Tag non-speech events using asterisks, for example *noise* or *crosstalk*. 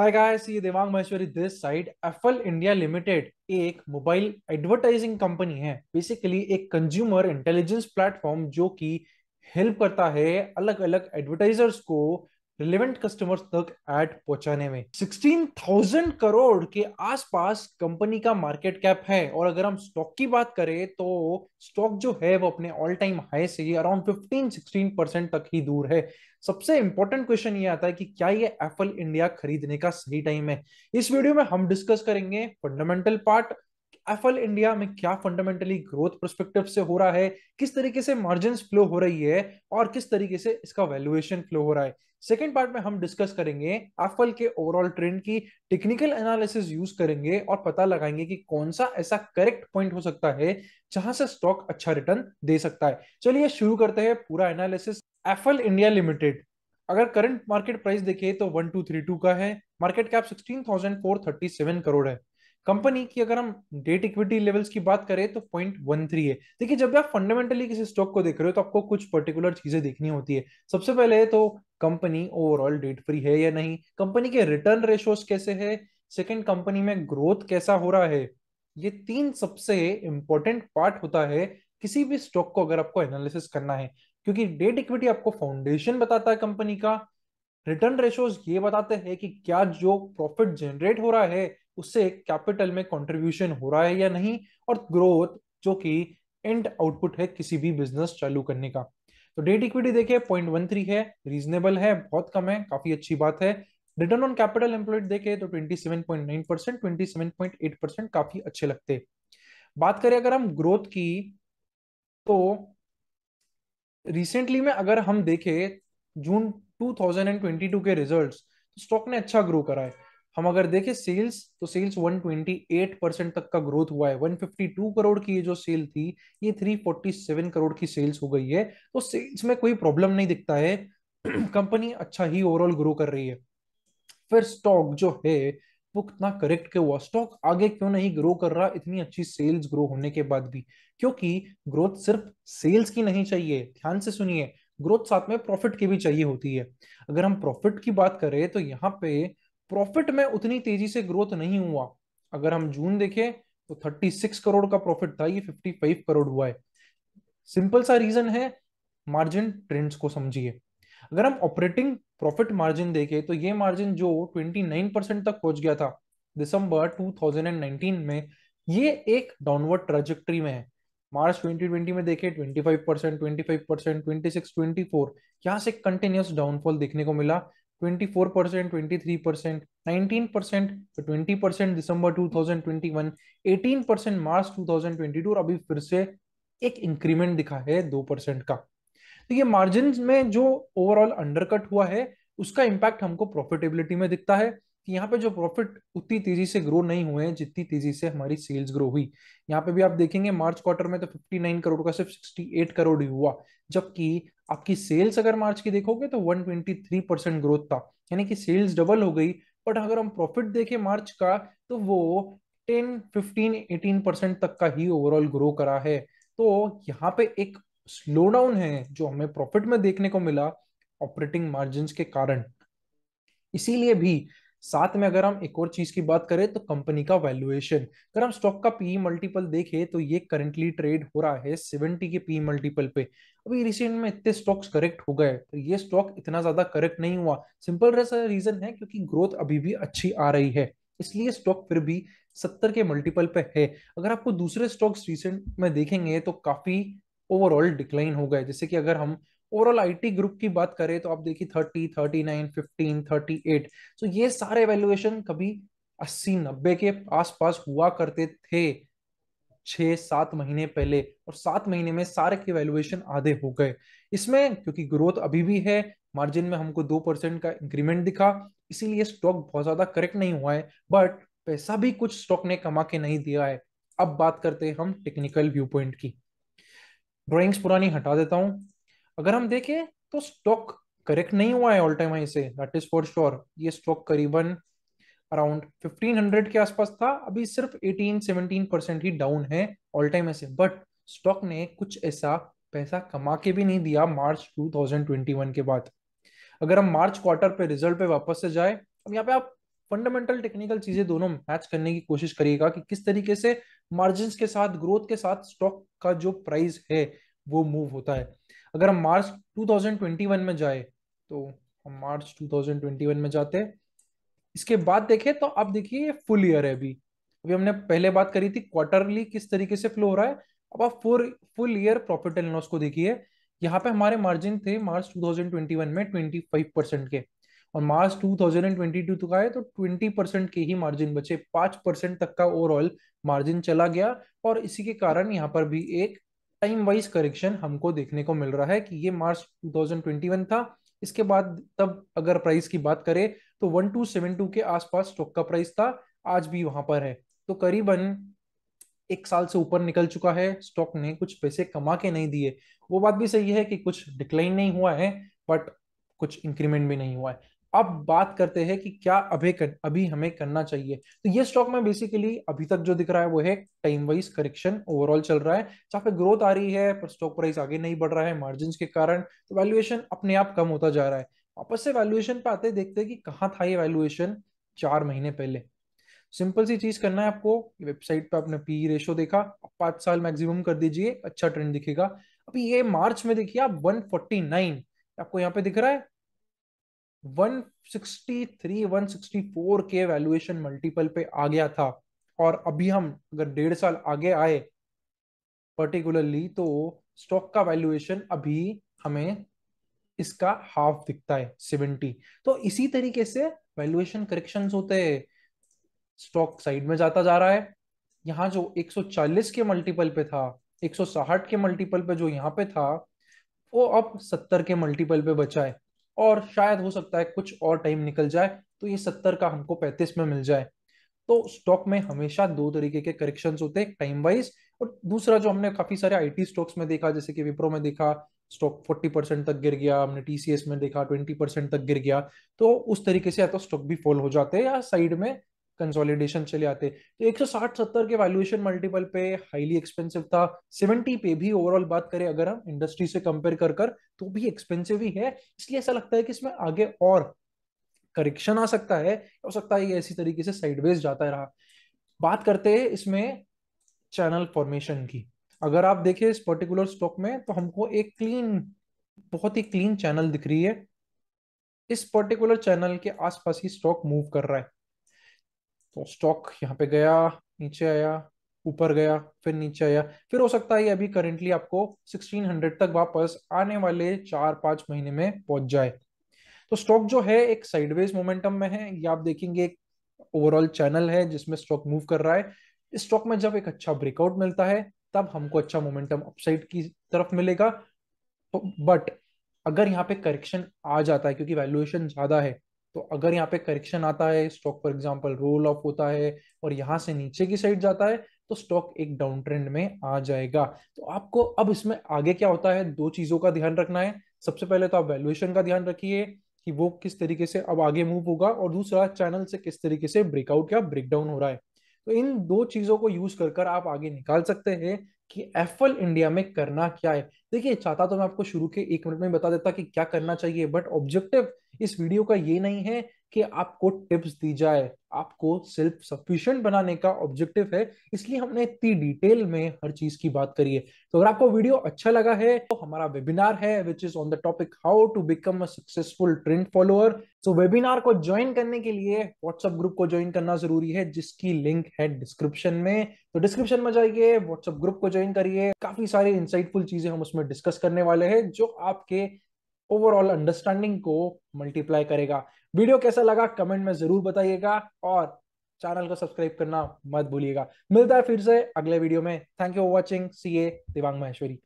हाय guys ये Devang Maheshwari this side Affle India Limited एक mobile advertising company है बेसिकली एक कंज्यूमर इंटेलिजेंस प्लेटफॉर्म जो कि हेल्प करता है अलग अलग एडवर्टाइजर्स को रिलेवेंट कस्टमर्स तक एड पहुंचाने में 16,000 करोड़ के आसपास कंपनी का मार्केट कैप है और अगर हम स्टॉक की बात करें तो स्टॉक जो है वो अपने ऑल टाइम हाई से अराउंड 15-16 परसेंट तक ही दूर है सबसे इंपॉर्टेंट क्वेश्चन ये आता है कि क्या ये एफल इंडिया खरीदने का सही टाइम है इस वीडियो में हम डिस्कस करेंगे फंडामेंटल पार्ट एफएल इंडिया में क्या फंडामेंटली ग्रोथ परस्पेक्टिव से हो रहा है किस तरीके से मार्जिन फ्लो हो रही है और किस तरीके से इसका वैल्यूएशन फ्लो हो रहा है सेकेंड पार्ट में हम डिस्कस करेंगे एफल के ओवरऑल ट्रेंड की टेक्निकल एनालिसिस यूज करेंगे और पता लगाएंगे कि कौन सा ऐसा करेक्ट पॉइंट हो सकता है जहां से स्टॉक अच्छा रिटर्न दे सकता है चलिए शुरू करते हैं पूरा एनालिसिस एफल इंडिया लिमिटेड अगर करंट मार्केट प्राइस देखे तो वन टू थ्री टू का है market cap sixteen thousand four thirty seven crore है कंपनी की अगर हम डेट इक्विटी लेवल्स की बात करें तो पॉइंट वन थ्री है देखिए जब आप फंडामेंटली किसी स्टॉक को देख रहे हो तो आपको कुछ पर्टिकुलर चीजें देखनी होती है सबसे पहले तो कंपनी ओवरऑल डेट फ्री है या नहीं कंपनी के रिटर्न रेशोस कैसे है सेकेंड कंपनी में ग्रोथ कैसा हो रहा है ये तीन सबसे इंपॉर्टेंट पार्ट होता है किसी भी स्टॉक को अगर आपको एनालिसिस करना है क्योंकि डेट इक्विटी आपको फाउंडेशन बताता है कंपनी का रिटर्न रेशोज ये बताते हैं कि क्या जो प्रॉफिट जनरेट हो रहा है उससे कैपिटल में कंट्रीब्यूशन हो रहा है या नहीं और ग्रोथ जो कि एंड आउटपुट है किसी भी बिजनेस चालू करने का तो डेट इक्विटी देखिए पॉइंट वन थ्री है रीजनेबल है बहुत कम है काफी अच्छी बात है रिटर्न ऑन कैपिटल एम्प्लॉयड देखे तो twenty seven point nine percent twenty seven point eight percent काफी अच्छे लगते बात करें अगर हम ग्रोथ की तो रिसेंटली में अगर हम देखें जून 2022 के रिजल्ट्स स्टॉक तो ने अच्छा ग्रो करा है हम अगर देखें सेल्स तो सेल्स 128 परसेंट तक का ग्रोथ हुआ है 152 करोड़ की ये जो सेल थी ये 347 करोड़ की सेल्स हो गई है तो सेल्स में कोई प्रॉब्लम नहीं दिखता है कंपनी *clears throat* अच्छा ही ओवरऑल ग्रो कर रही है फिर स्टॉक जो है वो कितना करेक्ट क्यों हुआ स्टॉक आगे क्यों नहीं ग्रो कर रहा इतनी अच्छी सेल्स ग्रो होने के बाद भी क्योंकि ग्रोथ सिर्फ सेल्स की नहीं चाहिए ध्यान से सुनिए ग्रोथ साथ में प्रॉफिट की भी चाहिए होती है अगर हम प्रॉफिट की बात करें तो यहाँ पे प्रॉफिट में उतनी तेजी से ग्रोथ नहीं हुआ अगर हम जून देखें तो 36 करोड़ का प्रॉफिट था ये 55 करोड़ हुआ है सिंपल सा रीजन है मार्जिन ट्रेंड्स को समझिए अगर हम ऑपरेटिंग प्रॉफिट मार्जिन देखें तो ये मार्जिन जो 29 परसेंट तक पहुंच गया था दिसंबर 2019 में ये एक डाउनवर्ड ट्रेजेक्ट्री में है मार्च 2020 में देखे 25 percent twenty five percent twenty six यहाँ से कंटिन्यूस डाउनफॉल देखने को मिला 24 परसेंट 23 परसेंट 19 परसेंट तो 20 परसेंट दिसंबर 2021 18 परसेंट मार्च 2022 और अभी फिर से एक इंक्रीमेंट दिखा है दो परसेंट का तो ये मार्जिन में जो ओवरऑल अंडरकट हुआ है उसका इम्पैक्ट हमको प्रॉफिटेबिलिटी में दिखता है कि यहाँ पे जो प्रॉफिट उतनी तेजी से ग्रो नहीं हुए हैं जितनी तेजी से हमारी सेल्स ग्रो हुई यहाँ पे भी आप देखेंगे मार्च क्वार्टर में तो 59 करोड़ का सिर्फ 68 करोड़ ही हुआ जबकि आपकी सेल्स अगर मार्च की देखोगे तो 123 परसेंट ग्रोथ था यानी कि सेल्स डबल हो गई बट अगर हम प्रॉफिट देखें मार्च का तो वो टेन फिफ्टीन एटीन परसेंट तक का ही ओवरऑल ग्रो करा है तो यहाँ पे एक स्लो डाउन है जो हमें प्रॉफिट में देखने को मिला ऑपरेटिंग मार्जिन के कारण इसीलिए भी साथ में अगर हम एक और चीज की बात करें तो कंपनी का वैल्यूएशन अगर हम स्टॉक का पी मल्टीपल देखें तो ये करंटली ट्रेड हो रहा है सेवेंटी के पी मल्टीपल पे अभी रिसेंट में इतने स्टॉक्स करेक्ट हो गए तो ये स्टॉक इतना ज्यादा करेक्ट नहीं हुआ सिंपल रीजन है क्योंकि ग्रोथ अभी भी अच्छी आ रही है इसलिए स्टॉक फिर भी सत्तर के मल्टीपल पे है अगर आपको दूसरे स्टॉक्स रिसेंट में देखेंगे तो काफी ओवरऑल डिक्लाइन हो गए जैसे कि अगर हम ओवरऑल आईटी ग्रुप की बात करें तो आप देखिए thirty thirty nine fifteen thirty eight तो ये सारे वैल्यूएशन कभी अस्सी नब्बे के आसपास हुआ करते थे छः सात महीने पहले और सात महीने में सारे के वैल्यूएशन आधे हो गए इसमें क्योंकि ग्रोथ अभी भी है मार्जिन में हमको दो परसेंट का इंक्रीमेंट दिखा इसीलिए स्टॉक बहुत ज्यादा करेक्ट नहीं हुआ है बट पैसा भी कुछ स्टॉक ने कमा के नहीं दिया है अब बात करते हैं हम टेक्निकल व्यू पॉइंट की ड्रॉइंग्स पुरानी हटा देता हूं अगर हम देखें तो स्टॉक करेक्ट नहीं हुआ है ऑल टाइम हाई से दैट इज फॉर श्योर ये स्टॉक करीबन अराउंड 1500 के आसपास था अभी सिर्फ 18 17 परसेंट ही डाउन है ऑल टाइम ऐसे बट स्टॉक ने कुछ ऐसा पैसा कमा के भी नहीं दिया मार्च 2021 के बाद अगर हम मार्च क्वार्टर पे रिजल्ट पे वापस से जाए अब यहाँ पे आप फंडामेंटल टेक्निकल चीजें दोनों मैच करने की कोशिश करिएगा कि किस तरीके से मार्जिन के साथ ग्रोथ के साथ स्टॉक का जो प्राइस है वो मूव होता है अगर हम मार्च 2021 में जाए तो हम मार्च 2021 में जाते इसके बाद देखें तो अब देखिए ये फुल ईयर है अभी अभी हमने पहले बात करी थी क्वार्टरली किस तरीके से फ्लो हो रहा है अब आप full full year profit and loss को देखिए यहाँ पे हमारे मार्जिन थे मार्च 2021 में 25 परसेंट के और मार्च 2022 तक आए तो 20 परसेंट के ही मार्जिन बचे 5 परसेंट तक का ओवरऑल मार्जिन चला गया और इसी के कारण यहाँ पर भी एक टाइम वाइज करेक्शन हमको देखने को मिल रहा है कि ये मार्च 2021 था इसके बाद तब अगर प्राइस की बात करें तो 1272 के आसपास स्टॉक का प्राइस था आज भी वहां पर है तो करीबन एक साल से ऊपर निकल चुका है स्टॉक ने कुछ पैसे कमा के नहीं दिए वो बात भी सही है कि कुछ डिक्लाइन नहीं हुआ है बट कुछ इंक्रीमेंट भी नहीं हुआ है अब बात करते हैं कि क्या अभी कर, अभी हमें करना चाहिए तो ये स्टॉक में बेसिकली अभी तक जो दिख रहा है वो है टाइम वाइज करेक्शन ओवरऑल चल रहा है जहाँ पे ग्रोथ आ रही है पर स्टॉक प्राइस आगे नहीं बढ़ रहा है मार्जिन के कारण तो वैल्युएशन अपने आप कम होता जा रहा है वापस से वैल्युएशन पे आते देखते हैं कि कहाँ था ये वैल्युएशन चार महीने पहले सिंपल सी चीज करना है आपको वेबसाइट पर आपने पी रेशो e देखा पांच साल मैक्सिमम कर दीजिए अच्छा ट्रेंड दिखेगा अभी ये मार्च में देखिए आप 149 आपको यहाँ पे दिख रहा है 163 164 के वैल्यूएशन मल्टीपल पे आ गया था और अभी हम अगर डेढ़ साल आगे आए पर्टिकुलरली तो स्टॉक का वैल्यूएशन अभी हमें इसका हाफ दिखता है सेवेंटी तो इसी तरीके से वैल्यूएशन करेक्शन होते हैं स्टॉक साइड में जाता जा रहा है यहाँ जो 140 के मल्टीपल पे था 160 के मल्टीपल पे जो यहाँ पे था वो अब 70 के मल्टीपल पे बचा है और शायद हो सकता है कुछ और टाइम निकल जाए तो ये सत्तर का हमको पैंतीस में मिल जाए तो स्टॉक में हमेशा दो तरीके के करेक्शन होते हैं टाइम वाइज और दूसरा जो हमने काफी सारे आईटी स्टॉक्स में देखा जैसे कि विप्रो में देखा स्टॉक 40 परसेंट तक गिर गया हमने टीसीएस में देखा 20 परसेंट तक गिर गया तो उस तरीके से या तो स्टॉक भी फॉल हो जाते हैं या साइड में कंसोलिडेशन चले आते तो 160-70 के वैल्यूएशन मल्टीपल पे हाईली एक्सपेंसिव था 70 पे भी ओवरऑल बात करें अगर हम इंडस्ट्री से कंपेयर कर कर तो भी एक्सपेंसिव ही है इसलिए ऐसा लगता है कि इसमें आगे और करेक्शन आ सकता है हो सकता है ये ऐसी तरीके से साइडवेज जाता रहा बात करते हैं इसमें चैनल फॉर्मेशन की अगर आप देखें इस पर्टिकुलर स्टॉक में तो हमको एक क्लीन बहुत ही क्लीन चैनल दिख रही है इस पर्टिकुलर चैनल के आसपास ही स्टॉक मूव कर रहा है तो स्टॉक यहाँ पे गया नीचे आया ऊपर गया फिर नीचे आया फिर हो सकता है अभी करेंटली आपको 1600 तक वापस आने वाले चार पांच महीने में पहुंच जाए तो स्टॉक जो है एक साइडवेज मोमेंटम में है या आप देखेंगे एक ओवरऑल चैनल है जिसमें स्टॉक मूव कर रहा है इस स्टॉक में जब एक अच्छा ब्रेकआउट मिलता है तब हमको अच्छा मोमेंटम अपसाइड की तरफ मिलेगा तो बट अगर यहाँ पे करेक्शन आ जाता है क्योंकि वैल्यूएशन ज्यादा है तो अगर यहाँ पे करेक्शन आता है stock for example roll off होता है और यहाँ से नीचे की साइड जाता है तो स्टॉक एक डाउन ट्रेंड में आ जाएगा तो आपको अब इसमें आगे क्या होता है दो चीजों का ध्यान रखना है सबसे पहले तो आप वैल्यूएशन का ध्यान रखिए कि वो किस तरीके से अब आगे मूव होगा और दूसरा चैनल से किस तरीके से ब्रेकआउट या ब्रेकडाउन हो रहा है तो इन दो चीजों को यूज कर कर आप आगे निकाल सकते हैं कि एफ इंडिया में करना क्या है देखिए चाहता तो मैं आपको शुरू के एक मिनट में बता देता कि क्या करना चाहिए बट ऑब्जेक्टिव इस वीडियो का ये नहीं है कि आपको टिप्स दी जाए आपको सेल्फ सफिशिएंट बनाने का ऑब्जेक्टिव है इसलिए हमने इतनी डिटेल में हर चीज की बात करी है तो अगर आपको वीडियो अच्छा लगा है तो हमारा वेबिनार है which is on the topic how to become a successful trend follower तो वेबिनार को ज्वाइन करने के लिए व्हाट्सएप ग्रुप को ज्वाइन करना जरूरी है जिसकी लिंक है डिस्क्रिप्शन में तो डिस्क्रिप्शन में जाइए व्हाट्सएप ग्रुप को ज्वाइन करिए काफी सारी इंसाइटफुल चीजें हम उसमें डिस्कस करने वाले हैं जो आपके ओवरऑल अंडरस्टैंडिंग को मल्टीप्लाई करेगा वीडियो कैसा लगा कमेंट में जरूर बताइएगा और चैनल को सब्सक्राइब करना मत भूलिएगा मिलता है फिर से अगले वीडियो में thank you for watching C A Devang Maheshwari